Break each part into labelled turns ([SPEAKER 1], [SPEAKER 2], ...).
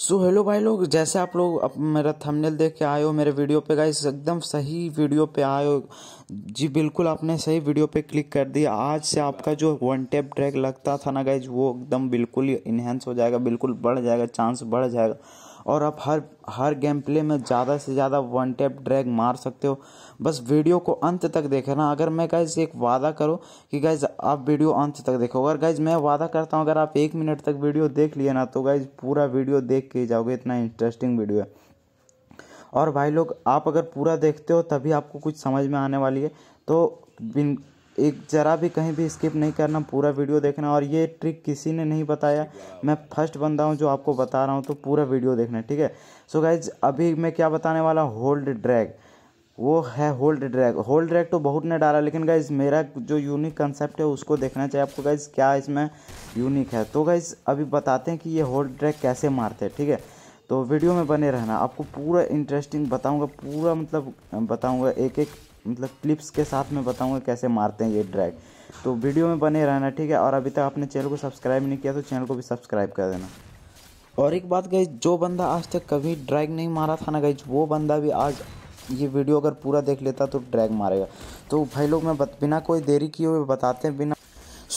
[SPEAKER 1] so hello भाई लोग जैसे आप लोग अब मेरा थंबनेल देख के आए हो मेरे वीडियो पे गाइस एकदम सही वीडियो पे आए हो जी बिल्कुल आपने सही वीडियो पे क्लिक कर दिया आज से आपका जो वन टेप ट्रैक लगता था ना गाइज वो एकदम बिल्कुल ही इन्हेंस हो जाएगा बिल्कुल बढ़ जाएगा चांस बढ़ जाएगा और आप हर हर गेम प्ले में ज़्यादा से ज़्यादा वन टैप ड्रैग मार सकते हो बस वीडियो को अंत तक ना अगर मैं गाइज एक वादा करूँ कि गाइज आप वीडियो अंत तक देखो अगर गाइज मैं वादा करता हूँ अगर आप एक मिनट तक वीडियो देख लिए ना तो गाइज पूरा वीडियो देख के जाओगे इतना इंटरेस्टिंग वीडियो है और भाई लोग आप अगर पूरा देखते हो तभी आपको कुछ समझ में आने वाली है तो बिन एक ज़रा भी कहीं भी स्किप नहीं करना पूरा वीडियो देखना और ये ट्रिक किसी ने नहीं बताया मैं फर्स्ट बंदा हूँ जो आपको बता रहा हूँ तो पूरा वीडियो देखना ठीक है सो गाइज अभी मैं क्या बताने वाला होल्ड ड्रैग वो है होल्ड ड्रैग होल्ड ड्रैग तो बहुत ने डाला लेकिन गाइज मेरा जो यूनिक कंसेप्ट है उसको देखना चाहिए आपको गाइज क्या इसमें यूनिक है तो गाइज अभी बताते हैं कि ये होल्ड ड्रैग कैसे मारते हैं ठीक है तो वीडियो में बने रहना आपको पूरा इंटरेस्टिंग बताऊंगा पूरा मतलब बताऊंगा एक एक मतलब क्लिप्स के साथ मैं बताऊँगा कैसे मारते हैं ये ड्रैग तो वीडियो में बने रहना ठीक है और अभी तक आपने चैनल को सब्सक्राइब नहीं किया तो चैनल को भी सब्सक्राइब कर देना और एक बात गई जो बंदा आज तक कभी ड्रैग नहीं मारा था ना गई वो बंदा भी आज ये वीडियो अगर पूरा देख लेता तो ड्रैग मारेगा तो भाई लोग मैं बिना कोई देरी किए हुए बताते हैं बिना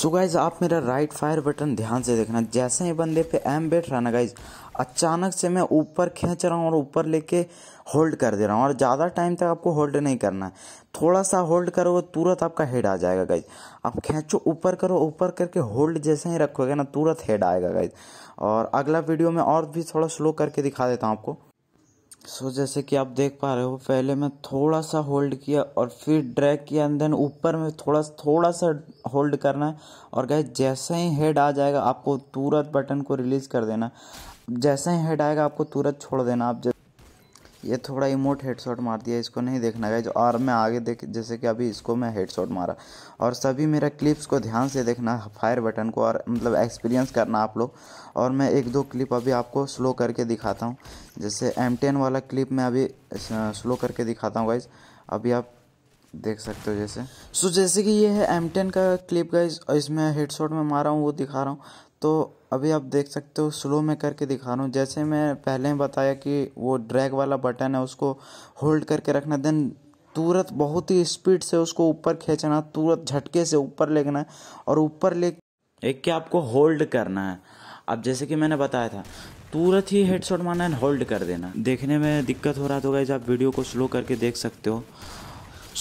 [SPEAKER 1] सो so गाइज आप मेरा राइट फायर बटन ध्यान से देखना जैसे ही बंदे पे एम बैठ रहा ना गाइज अचानक से मैं ऊपर खींच रहा हूँ और ऊपर लेके होल्ड कर दे रहा हूँ और ज़्यादा टाइम तक आपको होल्ड नहीं करना है थोड़ा सा होल्ड करो तुरंत आपका हेड आ जाएगा गाइज आप खींचो ऊपर करो ऊपर करके होल्ड जैसे ही रखोगे ना तुरंत हेड आएगा गाइज और अगला वीडियो में और भी थोड़ा स्लो करके दिखा देता हूँ आपको सो so, जैसे कि आप देख पा रहे हो पहले मैं थोड़ा सा होल्ड किया और फिर ड्रैग किया एंड देन ऊपर में थोड़ा थोड़ा सा होल्ड करना है और गए जैसे ही हेड आ जाएगा आपको तुरंत बटन को रिलीज़ कर देना जैसे ही हेड आएगा आपको तुरंत छोड़ देना आप ये थोड़ा इमोट हेडशॉट मार दिया इसको नहीं देखना गाइज और मैं आगे देख जैसे कि अभी इसको मैं हेडशॉट मारा और सभी मेरा क्लिप्स को ध्यान से देखना फायर बटन को और मतलब एक्सपीरियंस करना आप लोग और मैं एक दो क्लिप अभी आपको स्लो करके दिखाता हूँ जैसे एम टेन वाला क्लिप मैं अभी स्लो करके दिखाता हूँ गाइज अभी आप देख सकते हो जैसे सो so, जैसे कि ये है एम टेन का क्लिप गाइज और इसमें हेडशॉट में मारा हूँ वो दिखा रहा हूँ तो अभी आप देख सकते हो स्लो में करके दिखा रहा हूँ जैसे मैं पहले बताया कि वो ड्रैग वाला बटन है उसको होल्ड करके रखना देन तुरंत बहुत ही स्पीड से उसको ऊपर खींचना तुरंत झटके से ऊपर लेना है और ऊपर ले एक के आपको होल्ड करना है अब जैसे कि मैंने बताया था तुरंत ही हेडशॉट मारना एंड होल्ड कर देना देखने में दिक्कत हो रहा तो गाइज आप वीडियो को स्लो करके देख सकते हो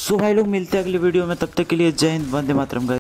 [SPEAKER 1] सो भाई लोग मिलते हैं अगले वीडियो में तब तक के लिए जय हिंद वंदे मातरम